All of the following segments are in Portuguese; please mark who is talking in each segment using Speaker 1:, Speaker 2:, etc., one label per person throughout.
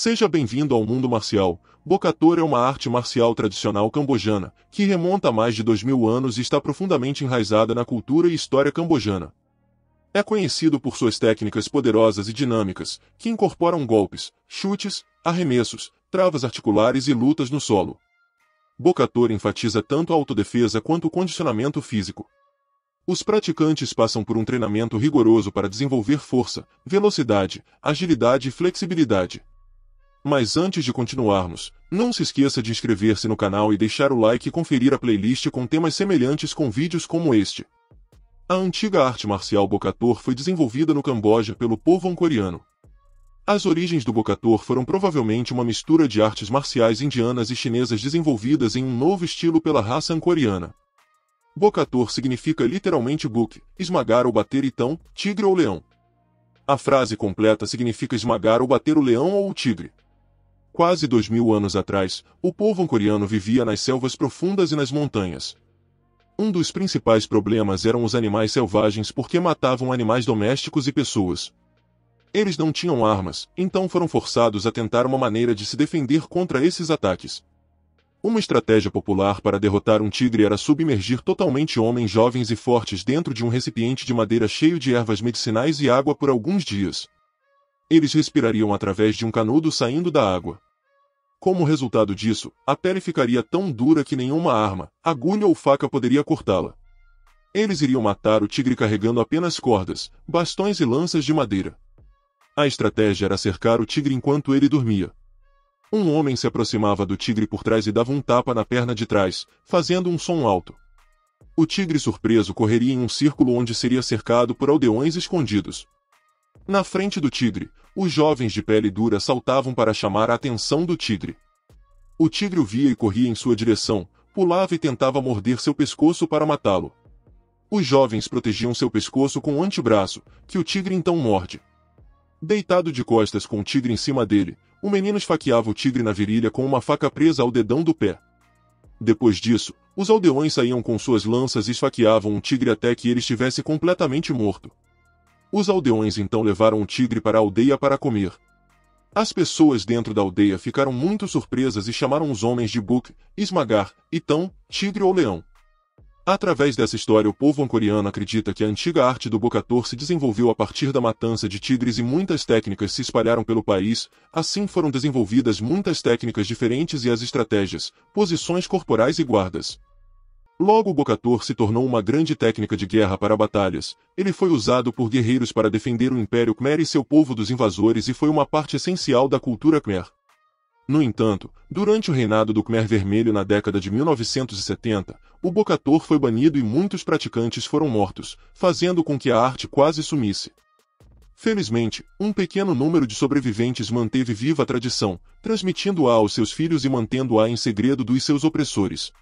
Speaker 1: Seja bem-vindo ao mundo marcial. Bokator é uma arte marcial tradicional cambojana, que remonta a mais de dois mil anos e está profundamente enraizada na cultura e história cambojana. É conhecido por suas técnicas poderosas e dinâmicas, que incorporam golpes, chutes, arremessos, travas articulares e lutas no solo. Bokator enfatiza tanto a autodefesa quanto o condicionamento físico. Os praticantes passam por um treinamento rigoroso para desenvolver força, velocidade, agilidade e flexibilidade. Mas antes de continuarmos, não se esqueça de inscrever-se no canal e deixar o like e conferir a playlist com temas semelhantes com vídeos como este. A antiga arte marcial Bokator foi desenvolvida no Camboja pelo povo angcoreano. As origens do Bokator foram provavelmente uma mistura de artes marciais indianas e chinesas desenvolvidas em um novo estilo pela raça angcoreana. Bokator significa literalmente buk, esmagar ou bater então, tigre ou leão. A frase completa significa esmagar ou bater o leão ou o tigre, Quase dois mil anos atrás, o povo coreano vivia nas selvas profundas e nas montanhas. Um dos principais problemas eram os animais selvagens porque matavam animais domésticos e pessoas. Eles não tinham armas, então foram forçados a tentar uma maneira de se defender contra esses ataques. Uma estratégia popular para derrotar um tigre era submergir totalmente homens jovens e fortes dentro de um recipiente de madeira cheio de ervas medicinais e água por alguns dias. Eles respirariam através de um canudo saindo da água. Como resultado disso, a pele ficaria tão dura que nenhuma arma, agulha ou faca poderia cortá-la. Eles iriam matar o tigre carregando apenas cordas, bastões e lanças de madeira. A estratégia era cercar o tigre enquanto ele dormia. Um homem se aproximava do tigre por trás e dava um tapa na perna de trás, fazendo um som alto. O tigre surpreso correria em um círculo onde seria cercado por aldeões escondidos, na frente do tigre, os jovens de pele dura saltavam para chamar a atenção do tigre. O tigre o via e corria em sua direção, pulava e tentava morder seu pescoço para matá-lo. Os jovens protegiam seu pescoço com o um antebraço, que o tigre então morde. Deitado de costas com o tigre em cima dele, o menino esfaqueava o tigre na virilha com uma faca presa ao dedão do pé. Depois disso, os aldeões saíam com suas lanças e esfaqueavam o tigre até que ele estivesse completamente morto. Os aldeões então levaram o tigre para a aldeia para comer. As pessoas dentro da aldeia ficaram muito surpresas e chamaram os homens de Buk, esmagar, então, tigre ou leão. Através dessa história, o povo ancoriano acredita que a antiga arte do bocator se desenvolveu a partir da matança de tigres e muitas técnicas se espalharam pelo país, assim foram desenvolvidas muitas técnicas diferentes e as estratégias, posições corporais e guardas. Logo o Bocator se tornou uma grande técnica de guerra para batalhas. Ele foi usado por guerreiros para defender o Império Khmer e seu povo dos invasores e foi uma parte essencial da cultura Khmer. No entanto, durante o reinado do Khmer Vermelho na década de 1970, o Bocator foi banido e muitos praticantes foram mortos, fazendo com que a arte quase sumisse. Felizmente, um pequeno número de sobreviventes manteve viva a tradição, transmitindo-a aos seus filhos e mantendo-a em segredo dos seus opressores,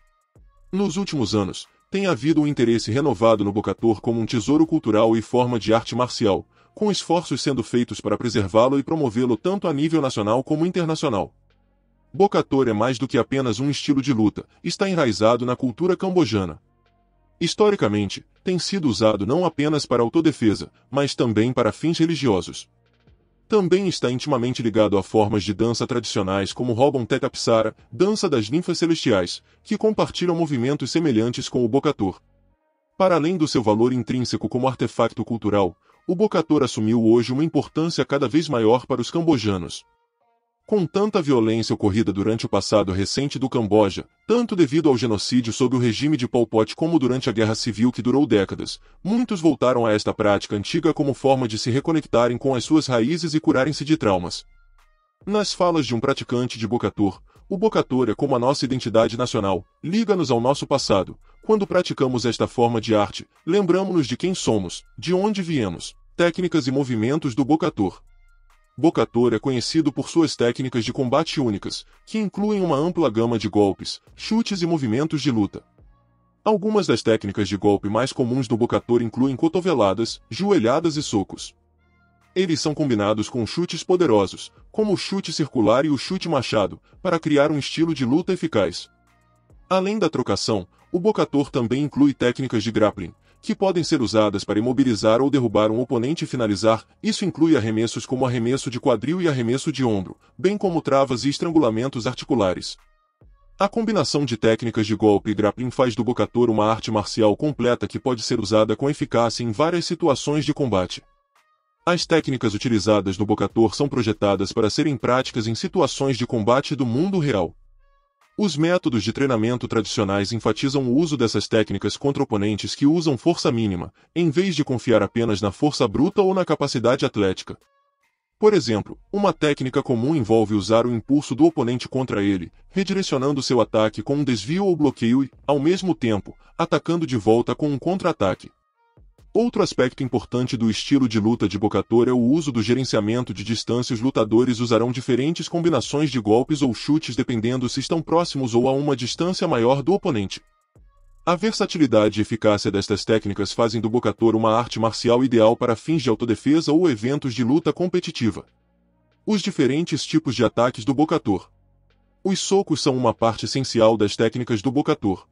Speaker 1: nos últimos anos, tem havido um interesse renovado no Bocator como um tesouro cultural e forma de arte marcial, com esforços sendo feitos para preservá-lo e promovê-lo tanto a nível nacional como internacional. Bocator é mais do que apenas um estilo de luta, está enraizado na cultura cambojana. Historicamente, tem sido usado não apenas para autodefesa, mas também para fins religiosos também está intimamente ligado a formas de dança tradicionais como Robon Tetapsara, dança das ninfas celestiais, que compartilham movimentos semelhantes com o Bocator. Para além do seu valor intrínseco como artefacto cultural, o Bocator assumiu hoje uma importância cada vez maior para os cambojanos com tanta violência ocorrida durante o passado recente do Camboja, tanto devido ao genocídio sob o regime de Pol Pot como durante a Guerra Civil que durou décadas, muitos voltaram a esta prática antiga como forma de se reconectarem com as suas raízes e curarem-se de traumas. Nas falas de um praticante de Bocator, o Bocator é como a nossa identidade nacional, liga-nos ao nosso passado. Quando praticamos esta forma de arte, lembramos-nos de quem somos, de onde viemos, técnicas e movimentos do Bocator. Bocator é conhecido por suas técnicas de combate únicas, que incluem uma ampla gama de golpes, chutes e movimentos de luta. Algumas das técnicas de golpe mais comuns do Bocator incluem cotoveladas, joelhadas e socos. Eles são combinados com chutes poderosos, como o chute circular e o chute machado, para criar um estilo de luta eficaz. Além da trocação, o Bocator também inclui técnicas de grappling, que podem ser usadas para imobilizar ou derrubar um oponente e finalizar, isso inclui arremessos como arremesso de quadril e arremesso de ombro, bem como travas e estrangulamentos articulares. A combinação de técnicas de golpe e grappling faz do Bocator uma arte marcial completa que pode ser usada com eficácia em várias situações de combate. As técnicas utilizadas no Bocator são projetadas para serem práticas em situações de combate do mundo real. Os métodos de treinamento tradicionais enfatizam o uso dessas técnicas contra oponentes que usam força mínima, em vez de confiar apenas na força bruta ou na capacidade atlética. Por exemplo, uma técnica comum envolve usar o impulso do oponente contra ele, redirecionando seu ataque com um desvio ou bloqueio e, ao mesmo tempo, atacando de volta com um contra-ataque. Outro aspecto importante do estilo de luta de Bocator é o uso do gerenciamento de distância. Os lutadores usarão diferentes combinações de golpes ou chutes dependendo se estão próximos ou a uma distância maior do oponente. A versatilidade e eficácia destas técnicas fazem do Bocator uma arte marcial ideal para fins de autodefesa ou eventos de luta competitiva. Os diferentes tipos de ataques do Bocator. Os socos são uma parte essencial das técnicas do Bocator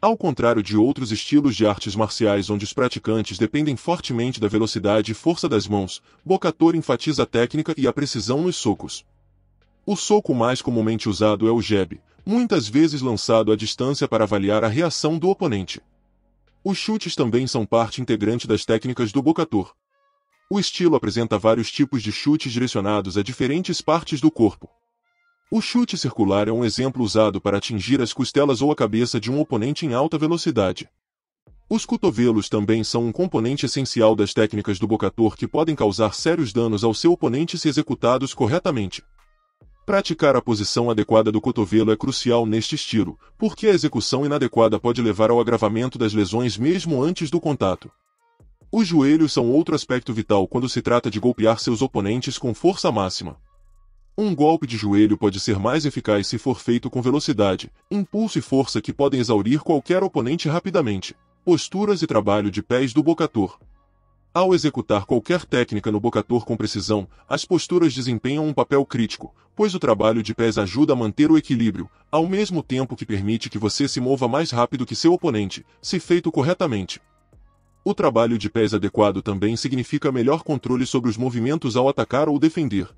Speaker 1: ao contrário de outros estilos de artes marciais onde os praticantes dependem fortemente da velocidade e força das mãos, Bocator enfatiza a técnica e a precisão nos socos. O soco mais comumente usado é o jab, muitas vezes lançado à distância para avaliar a reação do oponente. Os chutes também são parte integrante das técnicas do Bocator. O estilo apresenta vários tipos de chutes direcionados a diferentes partes do corpo. O chute circular é um exemplo usado para atingir as costelas ou a cabeça de um oponente em alta velocidade. Os cotovelos também são um componente essencial das técnicas do bocator que podem causar sérios danos ao seu oponente se executados corretamente. Praticar a posição adequada do cotovelo é crucial neste estilo, porque a execução inadequada pode levar ao agravamento das lesões mesmo antes do contato. Os joelhos são outro aspecto vital quando se trata de golpear seus oponentes com força máxima. Um golpe de joelho pode ser mais eficaz se for feito com velocidade, impulso e força que podem exaurir qualquer oponente rapidamente. Posturas e trabalho de pés do bocator. Ao executar qualquer técnica no bocator com precisão, as posturas desempenham um papel crítico, pois o trabalho de pés ajuda a manter o equilíbrio, ao mesmo tempo que permite que você se mova mais rápido que seu oponente, se feito corretamente. O trabalho de pés adequado também significa melhor controle sobre os movimentos ao atacar ou defender.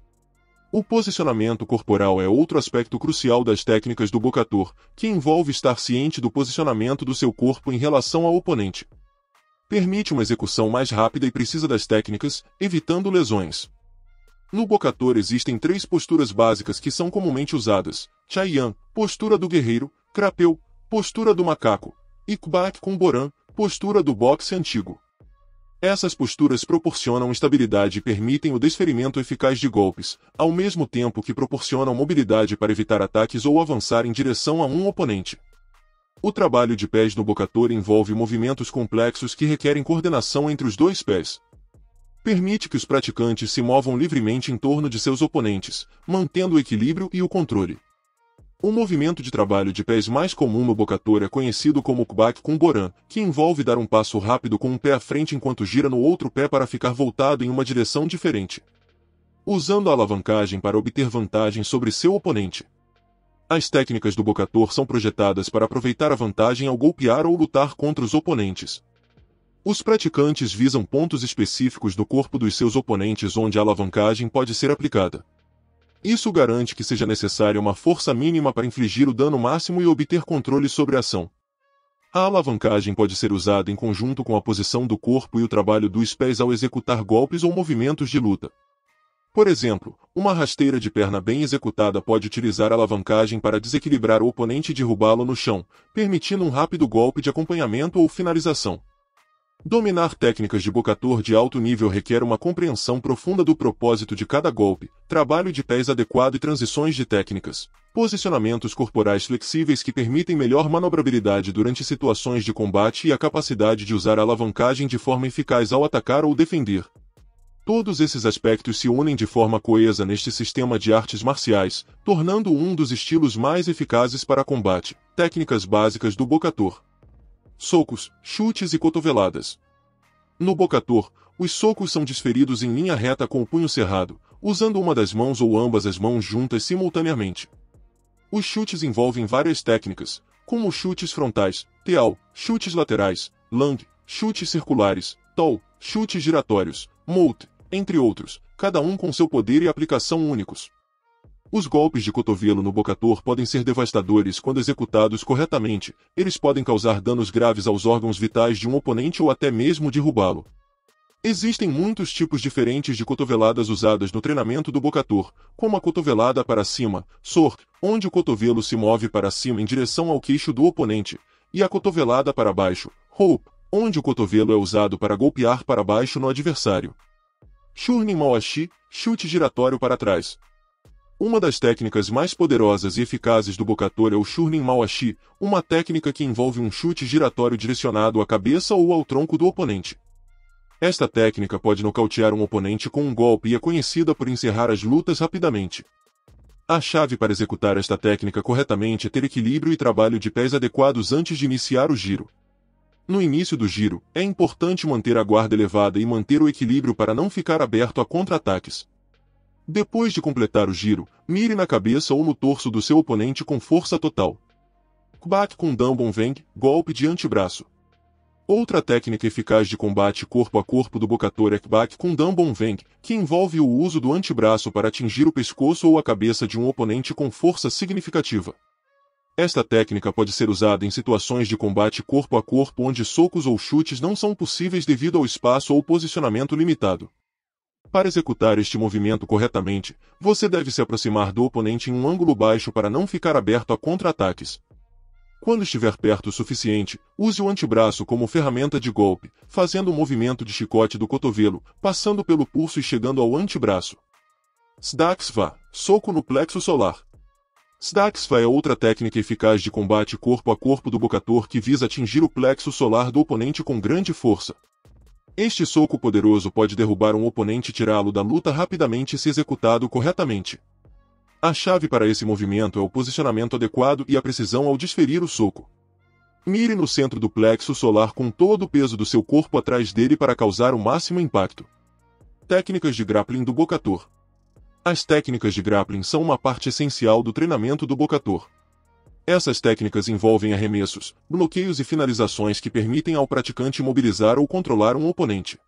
Speaker 1: O posicionamento corporal é outro aspecto crucial das técnicas do bocator, que envolve estar ciente do posicionamento do seu corpo em relação ao oponente. Permite uma execução mais rápida e precisa das técnicas, evitando lesões. No bocator existem três posturas básicas que são comumente usadas: Chayan, postura do guerreiro, Crapeu, postura do macaco, e Kubak Boran postura do boxe antigo. Essas posturas proporcionam estabilidade e permitem o desferimento eficaz de golpes, ao mesmo tempo que proporcionam mobilidade para evitar ataques ou avançar em direção a um oponente. O trabalho de pés no bocator envolve movimentos complexos que requerem coordenação entre os dois pés. Permite que os praticantes se movam livremente em torno de seus oponentes, mantendo o equilíbrio e o controle. Um movimento de trabalho de pés mais comum no Bocator é conhecido como Kubak Kumboran, que envolve dar um passo rápido com um pé à frente enquanto gira no outro pé para ficar voltado em uma direção diferente, usando a alavancagem para obter vantagem sobre seu oponente. As técnicas do Bocator são projetadas para aproveitar a vantagem ao golpear ou lutar contra os oponentes. Os praticantes visam pontos específicos do corpo dos seus oponentes onde a alavancagem pode ser aplicada. Isso garante que seja necessária uma força mínima para infligir o dano máximo e obter controle sobre a ação. A alavancagem pode ser usada em conjunto com a posição do corpo e o trabalho dos pés ao executar golpes ou movimentos de luta. Por exemplo, uma rasteira de perna bem executada pode utilizar a alavancagem para desequilibrar o oponente e derrubá-lo no chão, permitindo um rápido golpe de acompanhamento ou finalização. Dominar técnicas de bocator de alto nível requer uma compreensão profunda do propósito de cada golpe, trabalho de pés adequado e transições de técnicas. Posicionamentos corporais flexíveis que permitem melhor manobrabilidade durante situações de combate e a capacidade de usar a alavancagem de forma eficaz ao atacar ou defender. Todos esses aspectos se unem de forma coesa neste sistema de artes marciais, tornando-o um dos estilos mais eficazes para combate, técnicas básicas do bocator socos, chutes e cotoveladas. No bocator, os socos são desferidos em linha reta com o punho cerrado, usando uma das mãos ou ambas as mãos juntas simultaneamente. Os chutes envolvem várias técnicas, como chutes frontais, teal, chutes laterais, lang, chutes circulares, tall, chutes giratórios, molt, entre outros, cada um com seu poder e aplicação únicos. Os golpes de cotovelo no bocator podem ser devastadores quando executados corretamente, eles podem causar danos graves aos órgãos vitais de um oponente ou até mesmo derrubá-lo. Existem muitos tipos diferentes de cotoveladas usadas no treinamento do bocator, como a cotovelada para cima, SOR, onde o cotovelo se move para cima em direção ao queixo do oponente, e a cotovelada para baixo, HOPE, onde o cotovelo é usado para golpear para baixo no adversário. Shurning Mawashi, chute giratório para trás. Uma das técnicas mais poderosas e eficazes do Bokator é o Shurning Mawashi, uma técnica que envolve um chute giratório direcionado à cabeça ou ao tronco do oponente. Esta técnica pode nocautear um oponente com um golpe e é conhecida por encerrar as lutas rapidamente. A chave para executar esta técnica corretamente é ter equilíbrio e trabalho de pés adequados antes de iniciar o giro. No início do giro, é importante manter a guarda elevada e manter o equilíbrio para não ficar aberto a contra-ataques. Depois de completar o giro, mire na cabeça ou no torso do seu oponente com força total. Kubak com Veng, golpe de antebraço. Outra técnica eficaz de combate corpo a corpo do Bokator é Kubak com Veng, que envolve o uso do antebraço para atingir o pescoço ou a cabeça de um oponente com força significativa. Esta técnica pode ser usada em situações de combate corpo a corpo onde socos ou chutes não são possíveis devido ao espaço ou posicionamento limitado. Para executar este movimento corretamente, você deve se aproximar do oponente em um ângulo baixo para não ficar aberto a contra-ataques. Quando estiver perto o suficiente, use o antebraço como ferramenta de golpe, fazendo o um movimento de chicote do cotovelo, passando pelo pulso e chegando ao antebraço. Sdaxva, soco no plexo solar. Sdaxva é outra técnica eficaz de combate corpo a corpo do Bocator que visa atingir o plexo solar do oponente com grande força. Este soco poderoso pode derrubar um oponente e tirá-lo da luta rapidamente se executado corretamente. A chave para esse movimento é o posicionamento adequado e a precisão ao desferir o soco. Mire no centro do plexo solar com todo o peso do seu corpo atrás dele para causar o máximo impacto. Técnicas de grappling do bocator. As técnicas de grappling são uma parte essencial do treinamento do bocator. Essas técnicas envolvem arremessos, bloqueios e finalizações que permitem ao praticante mobilizar ou controlar um oponente.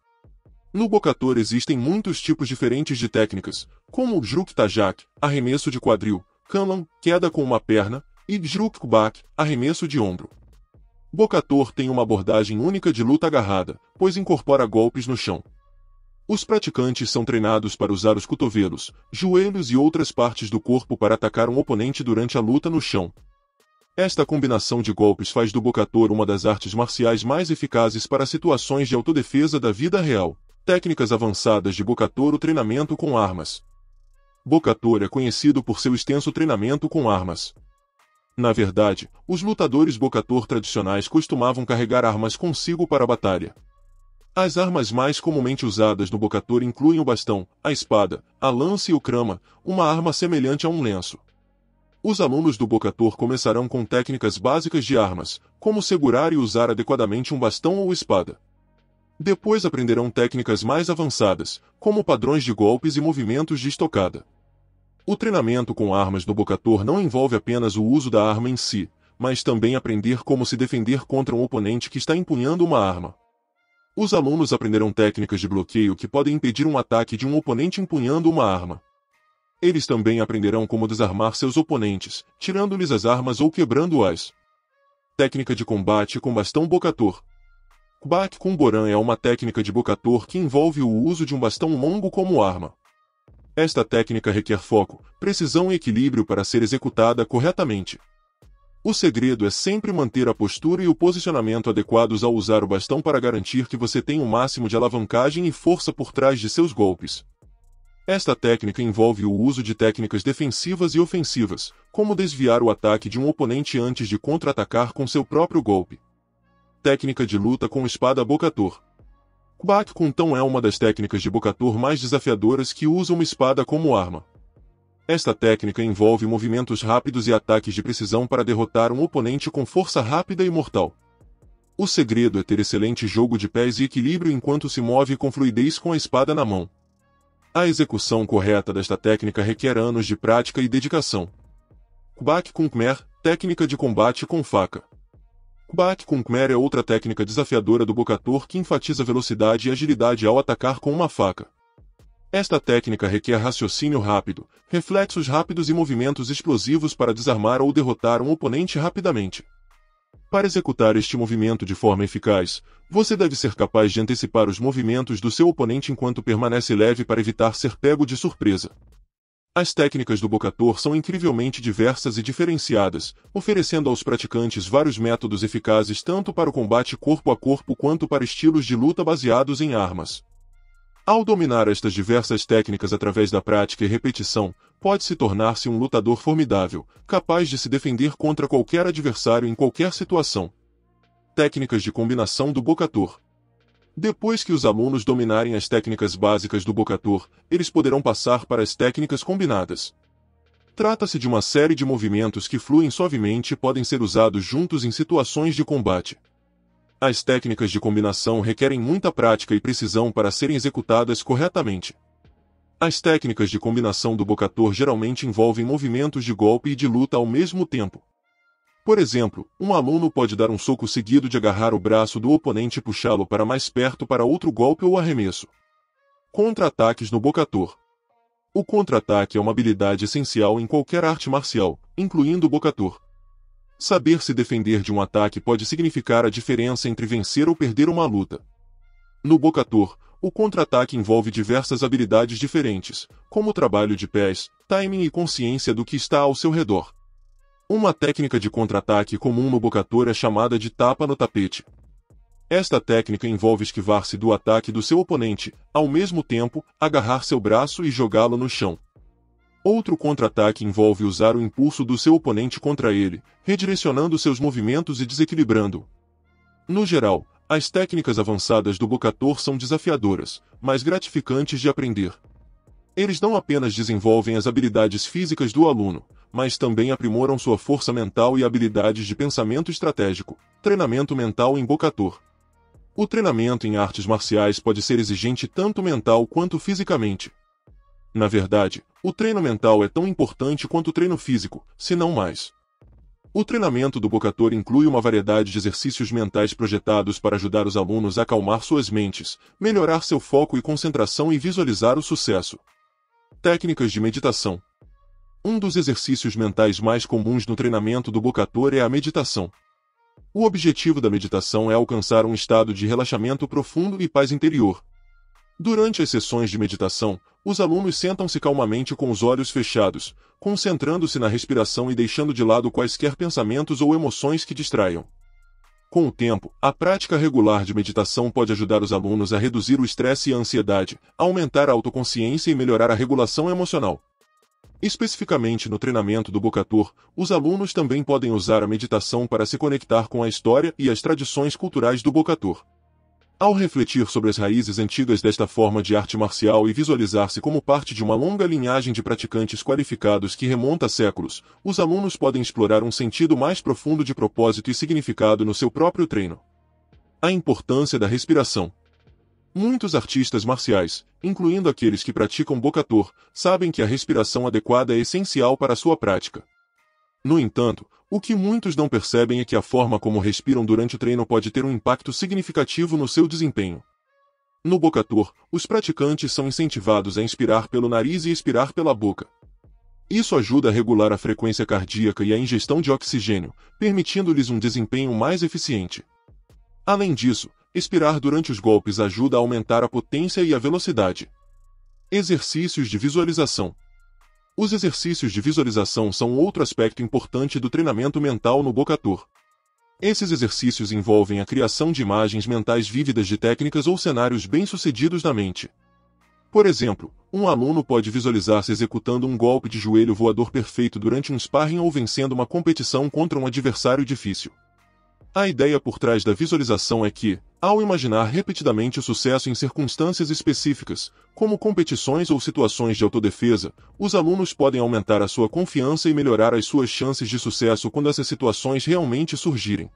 Speaker 1: No Bocator existem muitos tipos diferentes de técnicas, como o Juk Tajak, arremesso de quadril, Kanlan, queda com uma perna, e Juk Kubak, arremesso de ombro. Bocator tem uma abordagem única de luta agarrada, pois incorpora golpes no chão. Os praticantes são treinados para usar os cotovelos, joelhos e outras partes do corpo para atacar um oponente durante a luta no chão, esta combinação de golpes faz do Bocator uma das artes marciais mais eficazes para situações de autodefesa da vida real. Técnicas avançadas de Bocator o treinamento com armas. Bocator é conhecido por seu extenso treinamento com armas. Na verdade, os lutadores Bocator tradicionais costumavam carregar armas consigo para a batalha. As armas mais comumente usadas no Bocator incluem o bastão, a espada, a lança e o crama, uma arma semelhante a um lenço. Os alunos do Bocator começarão com técnicas básicas de armas, como segurar e usar adequadamente um bastão ou espada. Depois aprenderão técnicas mais avançadas, como padrões de golpes e movimentos de estocada. O treinamento com armas do Bocator não envolve apenas o uso da arma em si, mas também aprender como se defender contra um oponente que está empunhando uma arma. Os alunos aprenderão técnicas de bloqueio que podem impedir um ataque de um oponente empunhando uma arma. Eles também aprenderão como desarmar seus oponentes, tirando-lhes as armas ou quebrando-as. Técnica de combate com bastão bocator. com Boran é uma técnica de bocator que envolve o uso de um bastão longo como arma. Esta técnica requer foco, precisão e equilíbrio para ser executada corretamente. O segredo é sempre manter a postura e o posicionamento adequados ao usar o bastão para garantir que você tem o um máximo de alavancagem e força por trás de seus golpes. Esta técnica envolve o uso de técnicas defensivas e ofensivas, como desviar o ataque de um oponente antes de contra-atacar com seu próprio golpe. Técnica de luta com espada Bocator Kubak Kuntão é uma das técnicas de Bocator mais desafiadoras que usa uma espada como arma. Esta técnica envolve movimentos rápidos e ataques de precisão para derrotar um oponente com força rápida e mortal. O segredo é ter excelente jogo de pés e equilíbrio enquanto se move com fluidez com a espada na mão. A execução correta desta técnica requer anos de prática e dedicação. Kubak com técnica de combate com faca. Kubak com é outra técnica desafiadora do bocator que enfatiza velocidade e agilidade ao atacar com uma faca. Esta técnica requer raciocínio rápido, reflexos rápidos e movimentos explosivos para desarmar ou derrotar um oponente rapidamente. Para executar este movimento de forma eficaz, você deve ser capaz de antecipar os movimentos do seu oponente enquanto permanece leve para evitar ser pego de surpresa. As técnicas do Bocator são incrivelmente diversas e diferenciadas, oferecendo aos praticantes vários métodos eficazes tanto para o combate corpo a corpo quanto para estilos de luta baseados em armas. Ao dominar estas diversas técnicas através da prática e repetição, pode se tornar-se um lutador formidável, capaz de se defender contra qualquer adversário em qualquer situação. Técnicas de combinação do Bocator Depois que os alunos dominarem as técnicas básicas do Bocator, eles poderão passar para as técnicas combinadas. Trata-se de uma série de movimentos que fluem suavemente e podem ser usados juntos em situações de combate. As técnicas de combinação requerem muita prática e precisão para serem executadas corretamente. As técnicas de combinação do bocator geralmente envolvem movimentos de golpe e de luta ao mesmo tempo. Por exemplo, um aluno pode dar um soco seguido de agarrar o braço do oponente e puxá-lo para mais perto para outro golpe ou arremesso. Contra-ataques no bocator. O contra-ataque é uma habilidade essencial em qualquer arte marcial, incluindo o bocator. Saber se defender de um ataque pode significar a diferença entre vencer ou perder uma luta. No bocator, o contra-ataque envolve diversas habilidades diferentes, como trabalho de pés, timing e consciência do que está ao seu redor. Uma técnica de contra-ataque comum no Bocator é chamada de tapa no tapete. Esta técnica envolve esquivar-se do ataque do seu oponente, ao mesmo tempo, agarrar seu braço e jogá-lo no chão. Outro contra-ataque envolve usar o impulso do seu oponente contra ele, redirecionando seus movimentos e desequilibrando. -o. No geral, as técnicas avançadas do Bocator são desafiadoras, mas gratificantes de aprender. Eles não apenas desenvolvem as habilidades físicas do aluno, mas também aprimoram sua força mental e habilidades de pensamento estratégico, treinamento mental em Bocator. O treinamento em artes marciais pode ser exigente tanto mental quanto fisicamente. Na verdade, o treino mental é tão importante quanto o treino físico, se não mais. O treinamento do Bocator inclui uma variedade de exercícios mentais projetados para ajudar os alunos a acalmar suas mentes, melhorar seu foco e concentração e visualizar o sucesso. Técnicas de meditação. Um dos exercícios mentais mais comuns no treinamento do Bocator é a meditação. O objetivo da meditação é alcançar um estado de relaxamento profundo e paz interior. Durante as sessões de meditação, os alunos sentam-se calmamente com os olhos fechados, concentrando-se na respiração e deixando de lado quaisquer pensamentos ou emoções que distraiam. Com o tempo, a prática regular de meditação pode ajudar os alunos a reduzir o estresse e a ansiedade, aumentar a autoconsciência e melhorar a regulação emocional. Especificamente no treinamento do Bocator, os alunos também podem usar a meditação para se conectar com a história e as tradições culturais do Bocator. Ao refletir sobre as raízes antigas desta forma de arte marcial e visualizar-se como parte de uma longa linhagem de praticantes qualificados que remonta a séculos, os alunos podem explorar um sentido mais profundo de propósito e significado no seu próprio treino. A importância da respiração. Muitos artistas marciais, incluindo aqueles que praticam bokator, sabem que a respiração adequada é essencial para a sua prática. No entanto, o que muitos não percebem é que a forma como respiram durante o treino pode ter um impacto significativo no seu desempenho. No Bocator, os praticantes são incentivados a inspirar pelo nariz e expirar pela boca. Isso ajuda a regular a frequência cardíaca e a ingestão de oxigênio, permitindo-lhes um desempenho mais eficiente. Além disso, expirar durante os golpes ajuda a aumentar a potência e a velocidade. Exercícios de visualização os exercícios de visualização são outro aspecto importante do treinamento mental no Bocatur. Esses exercícios envolvem a criação de imagens mentais vívidas de técnicas ou cenários bem-sucedidos na mente. Por exemplo, um aluno pode visualizar-se executando um golpe de joelho voador perfeito durante um sparring ou vencendo uma competição contra um adversário difícil. A ideia por trás da visualização é que, ao imaginar repetidamente o sucesso em circunstâncias específicas, como competições ou situações de autodefesa, os alunos podem aumentar a sua confiança e melhorar as suas chances de sucesso quando essas situações realmente surgirem.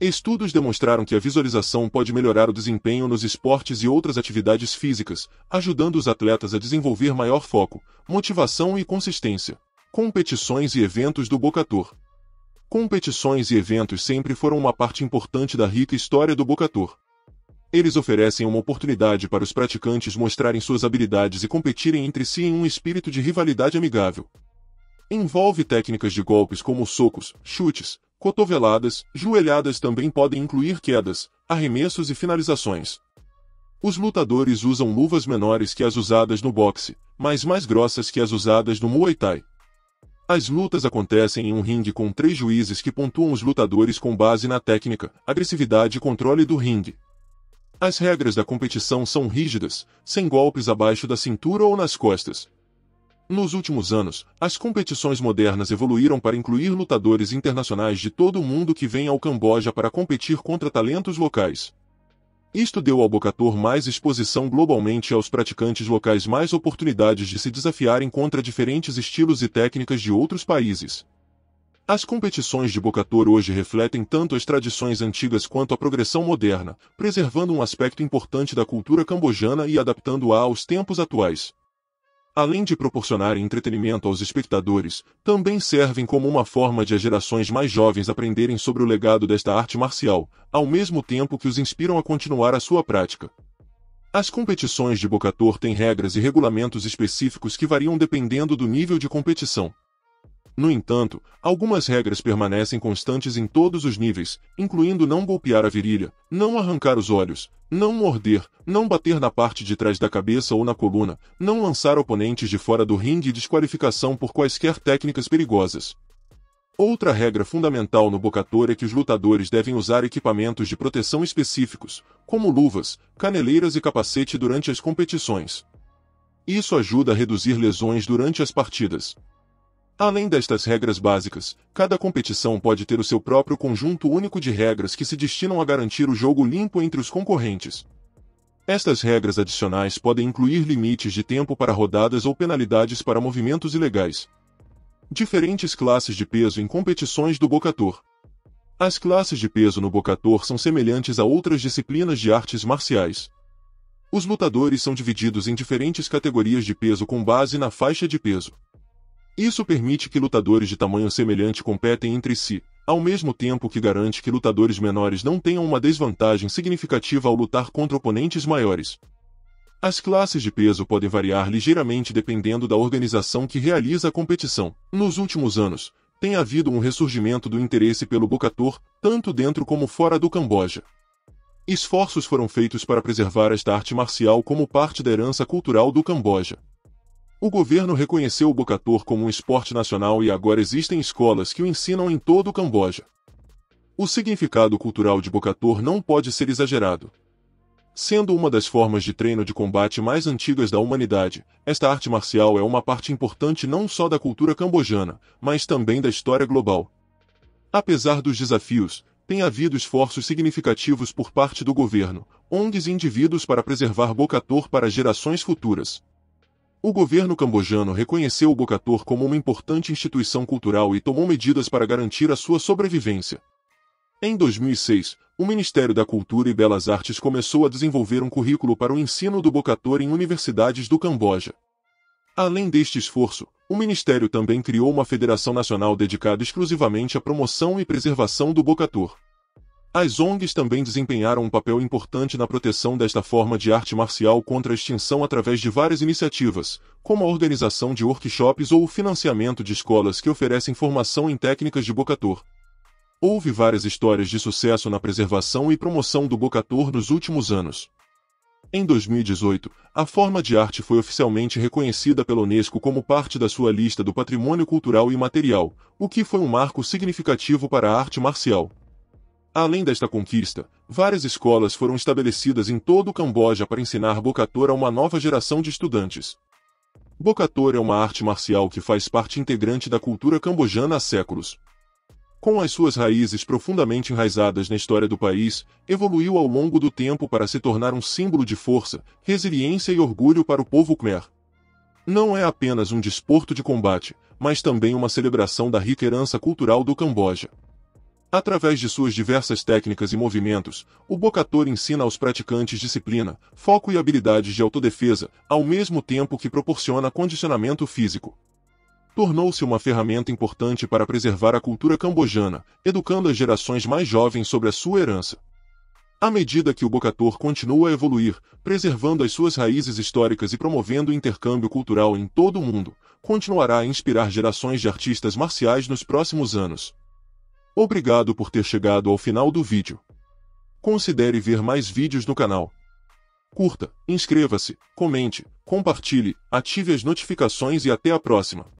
Speaker 1: Estudos demonstraram que a visualização pode melhorar o desempenho nos esportes e outras atividades físicas, ajudando os atletas a desenvolver maior foco, motivação e consistência. Competições e eventos do Bocator Competições e eventos sempre foram uma parte importante da rica história do Bocator. Eles oferecem uma oportunidade para os praticantes mostrarem suas habilidades e competirem entre si em um espírito de rivalidade amigável. Envolve técnicas de golpes como socos, chutes, cotoveladas, joelhadas também podem incluir quedas, arremessos e finalizações. Os lutadores usam luvas menores que as usadas no boxe, mas mais grossas que as usadas no Muay Thai. As lutas acontecem em um ringue com três juízes que pontuam os lutadores com base na técnica, agressividade e controle do ringue. As regras da competição são rígidas, sem golpes abaixo da cintura ou nas costas. Nos últimos anos, as competições modernas evoluíram para incluir lutadores internacionais de todo o mundo que vêm ao Camboja para competir contra talentos locais. Isto deu ao Bocator mais exposição globalmente e aos praticantes locais mais oportunidades de se desafiarem contra diferentes estilos e técnicas de outros países. As competições de Bocator hoje refletem tanto as tradições antigas quanto a progressão moderna, preservando um aspecto importante da cultura cambojana e adaptando-a aos tempos atuais além de proporcionar entretenimento aos espectadores, também servem como uma forma de as gerações mais jovens aprenderem sobre o legado desta arte marcial, ao mesmo tempo que os inspiram a continuar a sua prática. As competições de Bocator têm regras e regulamentos específicos que variam dependendo do nível de competição. No entanto, algumas regras permanecem constantes em todos os níveis, incluindo não golpear a virilha, não arrancar os olhos, não morder, não bater na parte de trás da cabeça ou na coluna, não lançar oponentes de fora do ringue e desqualificação por quaisquer técnicas perigosas. Outra regra fundamental no Bocator é que os lutadores devem usar equipamentos de proteção específicos, como luvas, caneleiras e capacete durante as competições. Isso ajuda a reduzir lesões durante as partidas. Além destas regras básicas, cada competição pode ter o seu próprio conjunto único de regras que se destinam a garantir o jogo limpo entre os concorrentes. Estas regras adicionais podem incluir limites de tempo para rodadas ou penalidades para movimentos ilegais. Diferentes classes de peso em competições do Bocator. As classes de peso no Bocator são semelhantes a outras disciplinas de artes marciais. Os lutadores são divididos em diferentes categorias de peso com base na faixa de peso. Isso permite que lutadores de tamanho semelhante competem entre si, ao mesmo tempo que garante que lutadores menores não tenham uma desvantagem significativa ao lutar contra oponentes maiores. As classes de peso podem variar ligeiramente dependendo da organização que realiza a competição. Nos últimos anos, tem havido um ressurgimento do interesse pelo Bocator, tanto dentro como fora do Camboja. Esforços foram feitos para preservar esta arte marcial como parte da herança cultural do Camboja. O governo reconheceu o Bocator como um esporte nacional e agora existem escolas que o ensinam em todo o Camboja. O significado cultural de Bocator não pode ser exagerado. Sendo uma das formas de treino de combate mais antigas da humanidade, esta arte marcial é uma parte importante não só da cultura cambojana, mas também da história global. Apesar dos desafios, tem havido esforços significativos por parte do governo, ONGs e indivíduos para preservar Bocator para gerações futuras. O governo cambojano reconheceu o Bocator como uma importante instituição cultural e tomou medidas para garantir a sua sobrevivência. Em 2006, o Ministério da Cultura e Belas Artes começou a desenvolver um currículo para o ensino do Bocator em universidades do Camboja. Além deste esforço, o Ministério também criou uma federação nacional dedicada exclusivamente à promoção e preservação do Bocator. As ONGs também desempenharam um papel importante na proteção desta forma de arte marcial contra a extinção através de várias iniciativas, como a organização de workshops ou o financiamento de escolas que oferecem formação em técnicas de bocator. Houve várias histórias de sucesso na preservação e promoção do bocator nos últimos anos. Em 2018, a forma de arte foi oficialmente reconhecida pela Unesco como parte da sua lista do patrimônio cultural e material, o que foi um marco significativo para a arte marcial. Além desta conquista, várias escolas foram estabelecidas em todo o Camboja para ensinar Bokator a uma nova geração de estudantes. Bokator é uma arte marcial que faz parte integrante da cultura cambojana há séculos. Com as suas raízes profundamente enraizadas na história do país, evoluiu ao longo do tempo para se tornar um símbolo de força, resiliência e orgulho para o povo Khmer. Não é apenas um desporto de combate, mas também uma celebração da rica herança cultural do Camboja. Através de suas diversas técnicas e movimentos, o Bocator ensina aos praticantes disciplina, foco e habilidades de autodefesa, ao mesmo tempo que proporciona condicionamento físico. Tornou-se uma ferramenta importante para preservar a cultura cambojana, educando as gerações mais jovens sobre a sua herança. À medida que o Bocator continua a evoluir, preservando as suas raízes históricas e promovendo o intercâmbio cultural em todo o mundo, continuará a inspirar gerações de artistas marciais nos próximos anos. Obrigado por ter chegado ao final do vídeo. Considere ver mais vídeos no canal. Curta, inscreva-se, comente, compartilhe, ative as notificações e até a próxima.